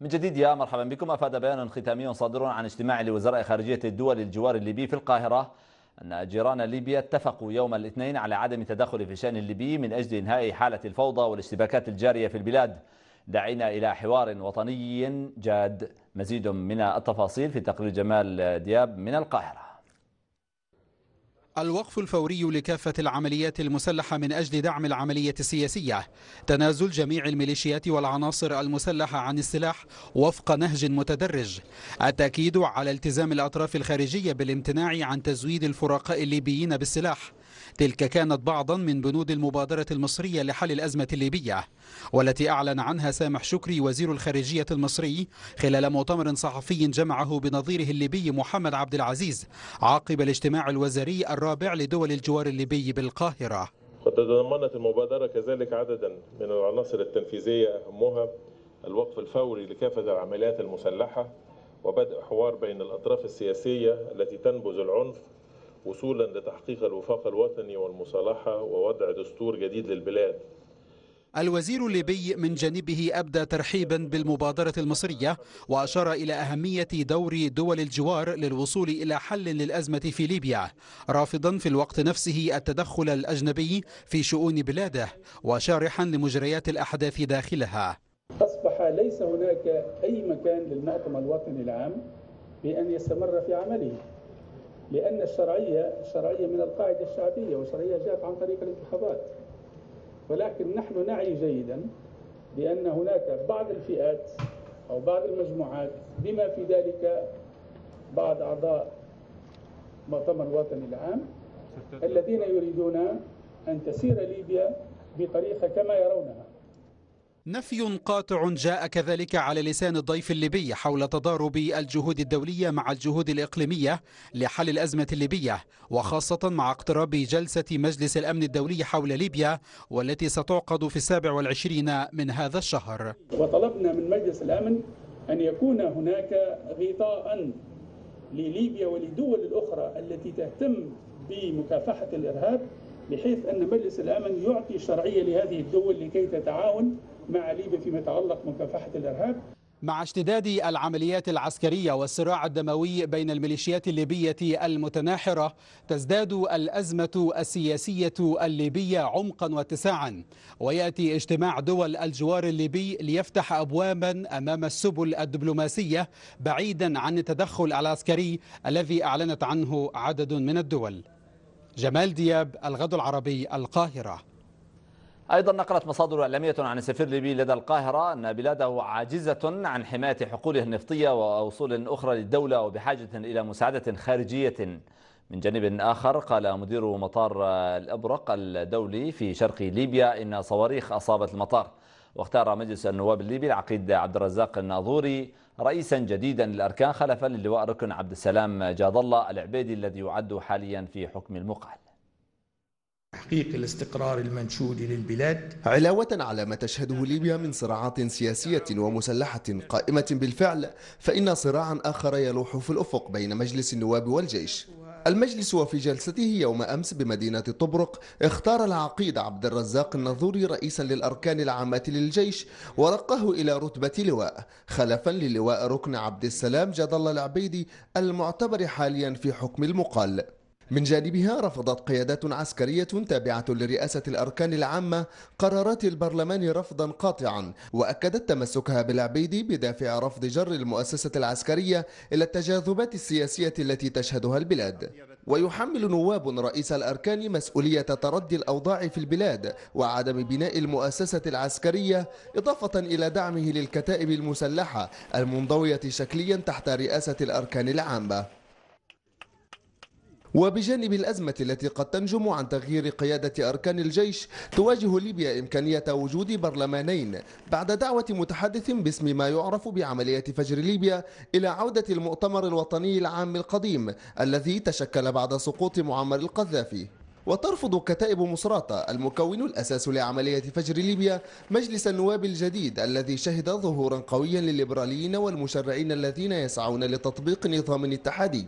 من جديد يا مرحبا بكم أفاد بيان ختامي صادر عن اجتماع لوزراء خارجية الدول الجوار الليبي في القاهرة أن جيران ليبيا اتفقوا يوم الاثنين على عدم التدخل في شأن الليبي من أجل إنهاء حالة الفوضى والاشتباكات الجارية في البلاد دعينا إلى حوار وطني جاد مزيد من التفاصيل في تقرير جمال دياب من القاهرة الوقف الفوري لكافة العمليات المسلحة من أجل دعم العملية السياسية تنازل جميع الميليشيات والعناصر المسلحة عن السلاح وفق نهج متدرج التأكيد على التزام الأطراف الخارجية بالامتناع عن تزويد الفرقاء الليبيين بالسلاح تلك كانت بعضا من بنود المبادرة المصرية لحل الأزمة الليبية والتي أعلن عنها سامح شكري وزير الخارجية المصري خلال مؤتمر صحفي جمعه بنظيره الليبي محمد عبد العزيز عقب الاجتماع الوزاري الرابع لدول الجوار الليبي بالقاهرة قد تضمنت المبادرة كذلك عددا من العناصر التنفيذية أهمها الوقف الفوري لكافة العمليات المسلحة وبدء حوار بين الأطراف السياسية التي تنبذ العنف وصولا لتحقيق الوفاق الوطني والمصالحة ووضع دستور جديد للبلاد الوزير الليبي من جانبه أبدى ترحيبا بالمبادرة المصرية وأشار إلى أهمية دور دول الجوار للوصول إلى حل للأزمة في ليبيا رافضا في الوقت نفسه التدخل الأجنبي في شؤون بلاده وشارحا لمجريات الأحداث داخلها أصبح ليس هناك أي مكان للمأتم الوطني العام بأن يستمر في عمله لأن الشرعية الشرعية من القاعدة الشعبية والشرعية جاءت عن طريق الانتخابات ولكن نحن نعي جيدا بأن هناك بعض الفئات أو بعض المجموعات بما في ذلك بعض أعضاء مؤتمر الوطني العام الذين يريدون أن تسير ليبيا بطريقة كما يرونها نفي قاطع جاء كذلك على لسان الضيف الليبي حول تضارب الجهود الدولية مع الجهود الإقليمية لحل الأزمة الليبية وخاصة مع اقتراب جلسة مجلس الأمن الدولي حول ليبيا والتي ستعقد في السابع والعشرين من هذا الشهر وطلبنا من مجلس الأمن أن يكون هناك غطاء لليبيا وللدول الأخرى التي تهتم بمكافحة الإرهاب بحيث أن مجلس الأمن يعطي شرعية لهذه الدول لكي تتعاون مع ليبيا فيما يتعلق مكافحة الإرهاب مع اشتداد العمليات العسكرية والصراع الدموي بين الميليشيات الليبية المتناحرة تزداد الأزمة السياسية الليبية عمقا واتساعا ويأتي اجتماع دول الجوار الليبي ليفتح أبوابا أمام السبل الدبلوماسية بعيدا عن التدخل العسكري الذي أعلنت عنه عدد من الدول جمال دياب الغد العربي القاهرة أيضا نقلت مصادر إعلامية عن السفير الليبي لدى القاهرة أن بلاده عاجزة عن حماية حقوله النفطية وأصول أخرى للدولة وبحاجة إلى مساعدة خارجية من جانب آخر قال مدير مطار الأبرق الدولي في شرق ليبيا إن صواريخ أصابت المطار واختار مجلس النواب الليبي العقيد عبد الرزاق الناظوري رئيسا جديدا للأركان خلفا للواء ركن عبد السلام جاد الله العبيدي الذي يعد حاليا في حكم المقال تحقيق الاستقرار المنشود للبلاد علاوة على ما تشهده ليبيا من صراعات سياسية ومسلحة قائمة بالفعل فإن صراعا آخر يلوح في الأفق بين مجلس النواب والجيش المجلس وفي جلسته يوم أمس بمدينة طبرق اختار العقيد عبد الرزاق النظوري رئيسا للأركان العامة للجيش ورقه إلى رتبة لواء خلفا للواء ركن عبد السلام جد الله العبيدي المعتبر حاليا في حكم المقال من جانبها رفضت قيادات عسكرية تابعة لرئاسة الأركان العامة قرارات البرلمان رفضا قاطعا وأكدت تمسكها بالعبيدي بدافع رفض جر المؤسسة العسكرية إلى التجاذبات السياسية التي تشهدها البلاد ويحمل نواب رئيس الأركان مسؤولية تردي الأوضاع في البلاد وعدم بناء المؤسسة العسكرية إضافة إلى دعمه للكتائب المسلحة المنضوية شكليا تحت رئاسة الأركان العامة وبجانب الأزمة التي قد تنجم عن تغيير قيادة أركان الجيش تواجه ليبيا إمكانية وجود برلمانين بعد دعوة متحدث باسم ما يعرف بعملية فجر ليبيا إلى عودة المؤتمر الوطني العام القديم الذي تشكل بعد سقوط معمر القذافي وترفض كتائب مصراتة المكون الأساس لعملية فجر ليبيا مجلس النواب الجديد الذي شهد ظهورا قويا للليبراليين والمشرعين الذين يسعون لتطبيق نظام اتحادي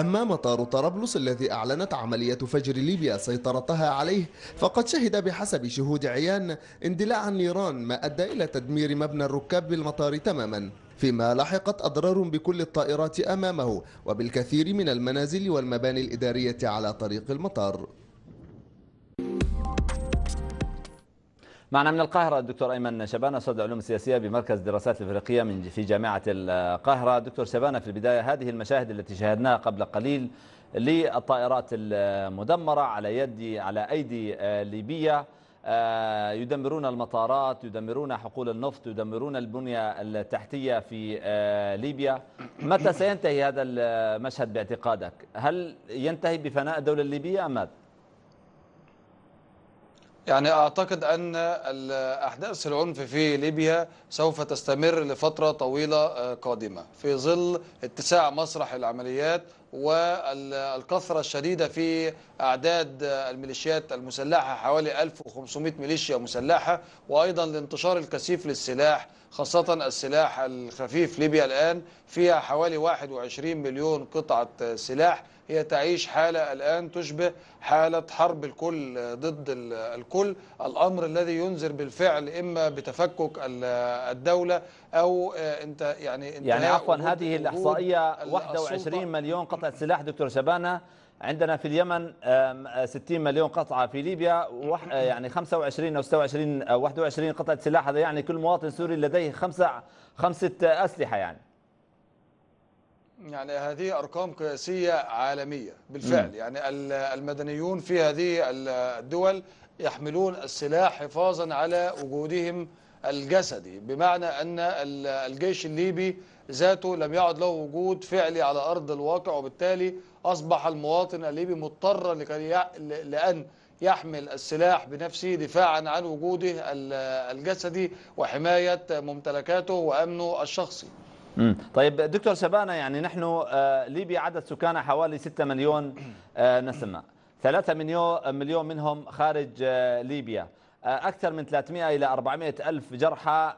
أما مطار طرابلس الذي أعلنت عملية فجر ليبيا سيطرتها عليه فقد شهد بحسب شهود عيان اندلاع النيران ما أدى إلى تدمير مبنى الركاب بالمطار تماما فيما لحقت أضرار بكل الطائرات أمامه وبالكثير من المنازل والمباني الإدارية على طريق المطار معنا من القاهرة الدكتور أيمن شبانة أستاذ العلوم السياسية بمركز دراسات الإفريقية من في جامعة القاهرة دكتور شبانة في البداية هذه المشاهد التي شاهدناها قبل قليل للطائرات المدمرة على يد على أيدي آه، ليبيا آه، يدمرون المطارات يدمرون حقول النفط يدمرون البنية التحتية في آه، ليبيا متى سينتهي هذا المشهد باعتقادك هل ينتهي بفناء الدولة الليبية أم ماذا يعني أعتقد أن أحداث العنف في ليبيا سوف تستمر لفترة طويلة آه، قادمة في ظل اتساع مسرح العمليات والكثرة الشديدة في أعداد الميليشيات المسلحة حوالي 1500 ميليشيا مسلحة وأيضا الانتشار الكثيف للسلاح خاصة السلاح الخفيف ليبيا الآن فيها حوالي 21 مليون قطعة سلاح هي تعيش حالة الآن تشبه حالة حرب الكل ضد الكل الأمر الذي ينذر بالفعل إما بتفكك الدولة أو آه، أنت يعني يعني عفوا هذه الإحصائية 21 مليون قطعة سلاح دكتور شبانة عندنا في اليمن 60 آه، مليون قطعة في ليبيا آه، يعني 25 أو 26 أو 21 قطعة سلاح هذا يعني كل مواطن سوري لديه خمسة خمسة أسلحة يعني يعني هذه أرقام قياسية عالمية بالفعل م. يعني المدنيون في هذه الدول يحملون السلاح حفاظا على وجودهم الجسدي بمعنى أن الجيش الليبي ذاته لم يعد له وجود فعلي على أرض الواقع وبالتالي أصبح المواطن الليبي مضطرا لأن يحمل السلاح بنفسه دفاعا عن وجوده الجسدي وحماية ممتلكاته وأمنه الشخصي طيب دكتور شبانه يعني نحن آه، ليبيا عدد سكانها حوالي 6 مليون آه، نسمه 3 مليون مليون منهم خارج آه، ليبيا أكثر من 300 إلى 400 ألف جرحى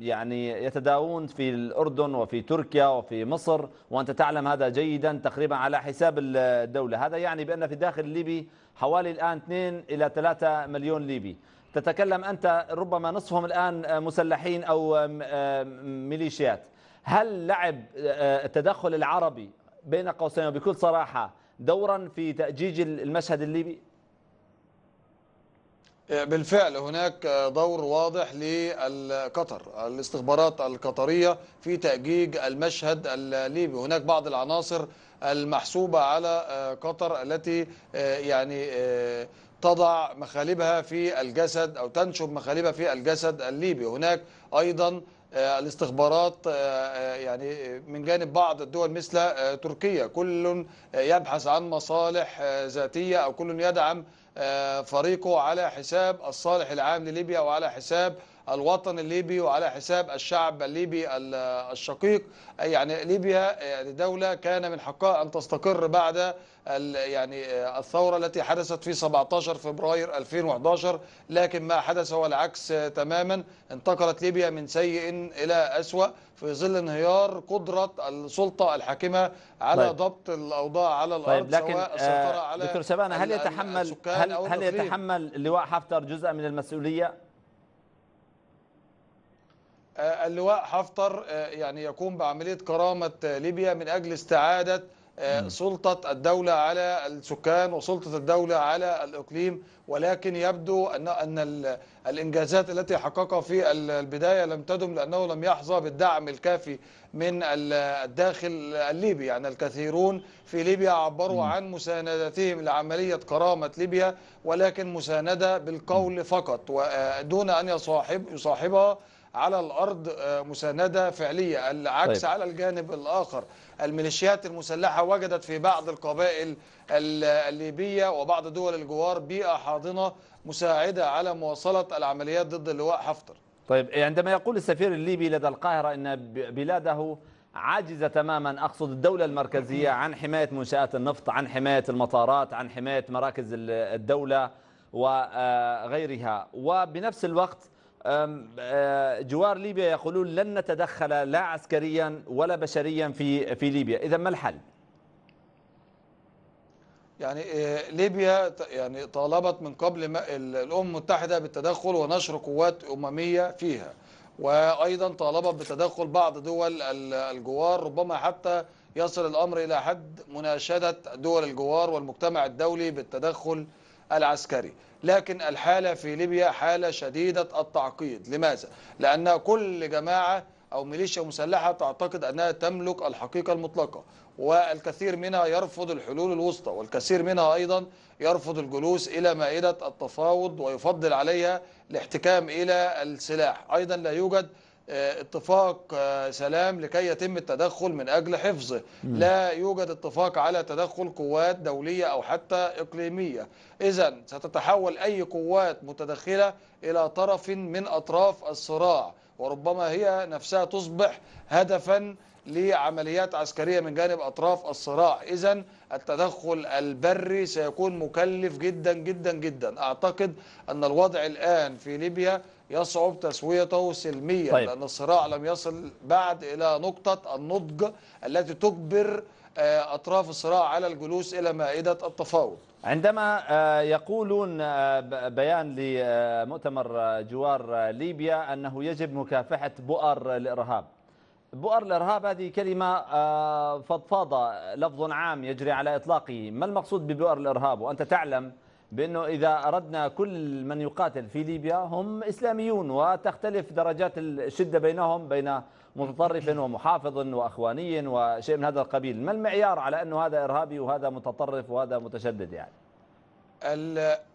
يعني يتداوون في الأردن وفي تركيا وفي مصر وأنت تعلم هذا جيدا تقريبا على حساب الدولة هذا يعني بأن في الداخل الليبي حوالي الآن 2 إلى 3 مليون ليبي تتكلم أنت ربما نصفهم الآن مسلحين أو آه، ميليشيات هل لعب آه، التدخل العربي بين قوسين وبكل صراحة دورا في تأجيج المشهد الليبي؟ آه، بالفعل هناك دور واضح لقطر الاستخبارات القطرية في تأجيج المشهد الليبي هناك بعض العناصر المحسوبة على قطر التي يعني تضع مخالبها في الجسد أو تنشب مخالبها في الجسد الليبي هناك أيضا آه، الاستخبارات آه، آه، يعني من جانب بعض الدول مثل تركيا كل يبحث عن مصالح ذاتية أو كل يدعم فريقه على حساب الصالح العام لليبيا وعلى حساب الوطن الليبي وعلى حساب الشعب الليبي الشقيق يعني ليبيا يعني دولة كان من حقها أن تستقر بعد يعني الثورة التي حدثت في 17 فبراير 2011 لكن ما حدث هو العكس تماما انتقلت ليبيا من سيء إلى أسوأ في ظل انهيار قدرة السلطة الحاكمة على طيب. ضبط الأوضاع على الأرض طيب لكن سواء آه، السيطرة على دكتور سبانة هل يتحمل هل, هل يتحمل لواء حفتر جزء من المسؤولية آه، اللواء حفتر آه، يعني يقوم بعملية كرامة آه، ليبيا من أجل استعادة سلطة الدولة على السكان وسلطة الدولة على الإقليم ولكن يبدو أن أن الإنجازات التي حققها في البداية لم تدم لأنه لم يحظى بالدعم الكافي من الداخل الليبي يعني الكثيرون في ليبيا عبروا عن مساندتهم لعملية كرامة ليبيا ولكن مساندة بالقول فقط ودون أن يصاحب يصاحبها على الأرض آه، مساندة فعلية العكس طيب. على الجانب الآخر الميليشيات المسلحة وجدت في بعض القبائل الليبية وبعض دول الجوار بيئة حاضنة مساعدة على مواصلة العمليات ضد اللواء حفتر طيب إيه، عندما يقول السفير الليبي لدى القاهرة أن بلاده عاجزة تماما أقصد الدولة المركزية عن حماية منشآت النفط عن حماية المطارات عن حماية مراكز الدولة وغيرها آه، وبنفس الوقت آه، جوار ليبيا يقولون لن نتدخل لا عسكريا ولا بشريا في في ليبيا اذا ما الحل يعني آه، ليبيا يعني طالبت من قبل الامم المتحده بالتدخل ونشر قوات امميه فيها وايضا طالبت بتدخل بعض دول الجوار ربما حتى يصل الامر الى حد مناشده دول الجوار والمجتمع الدولي بالتدخل العسكري لكن الحالة في ليبيا حالة شديدة التعقيد لماذا؟ لأن كل جماعة أو ميليشيا مسلحة تعتقد أنها تملك الحقيقة المطلقة والكثير منها يرفض الحلول الوسطى والكثير منها أيضا يرفض الجلوس إلى مائدة التفاوض ويفضل عليها الاحتكام إلى السلاح أيضا لا يوجد آه، اتفاق آه، سلام لكي يتم التدخل من أجل حفظه لا يوجد اتفاق على تدخل قوات دولية أو حتى إقليمية إذا ستتحول أي قوات متدخلة إلى طرف من أطراف الصراع وربما هي نفسها تصبح هدفا لعمليات عسكرية من جانب أطراف الصراع إذا التدخل البري سيكون مكلف جدا جدا جدا أعتقد أن الوضع الآن في ليبيا يصعب تسويته سلميا طيب. لأن الصراع لم يصل بعد إلى نقطة النضج التي تجبر آه، أطراف الصراع على الجلوس إلى مائدة التفاوض عندما آه، يقولون آه، بيان لمؤتمر جوار ليبيا أنه يجب مكافحة بؤر الإرهاب بؤر الارهاب هذه كلمه آه، فضفاضه لفظ عام يجري على اطلاقه ما المقصود ببؤر الارهاب وانت تعلم بانه اذا اردنا كل من يقاتل في ليبيا هم اسلاميون وتختلف درجات الشده بينهم بين متطرف ومحافظ واخواني وشيء من هذا القبيل ما المعيار على انه هذا ارهابي وهذا متطرف وهذا متشدد يعني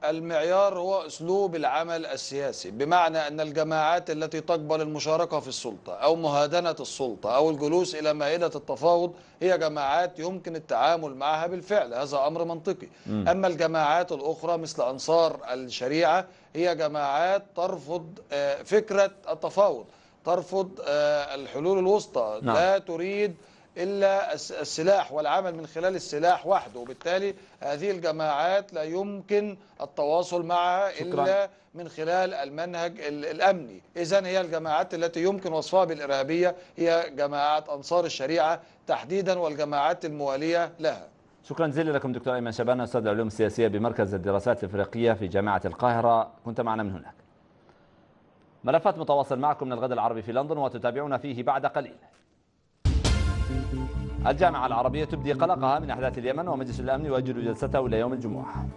المعيار هو أسلوب العمل السياسي بمعنى أن الجماعات التي تقبل المشاركة في السلطة أو مهادنة السلطة أو الجلوس إلى مائدة التفاوض هي جماعات يمكن التعامل معها بالفعل هذا أمر منطقي م. أما الجماعات الأخرى مثل أنصار الشريعة هي جماعات ترفض آه، فكرة التفاوض ترفض آه، الحلول الوسطى نعم. لا تريد إلا السلاح والعمل من خلال السلاح وحده وبالتالي هذه الجماعات لا يمكن التواصل معها شكرا. إلا من خلال المنهج الأمني إذا هي الجماعات التي يمكن وصفها بالإرهابية هي جماعات أنصار الشريعة تحديدا والجماعات الموالية لها شكرا جزيلا لكم دكتور أيمن شبان أستاذ العلوم السياسية بمركز الدراسات الإفريقية في جامعة القاهرة كنت معنا من هناك ملفات متواصل معكم من الغد العربي في لندن وتتابعونا فيه بعد قليل الجامعة العربية تبدي قلقها من أحداث اليمن ومجلس الأمن يؤجل جلسته إلى يوم الجمعة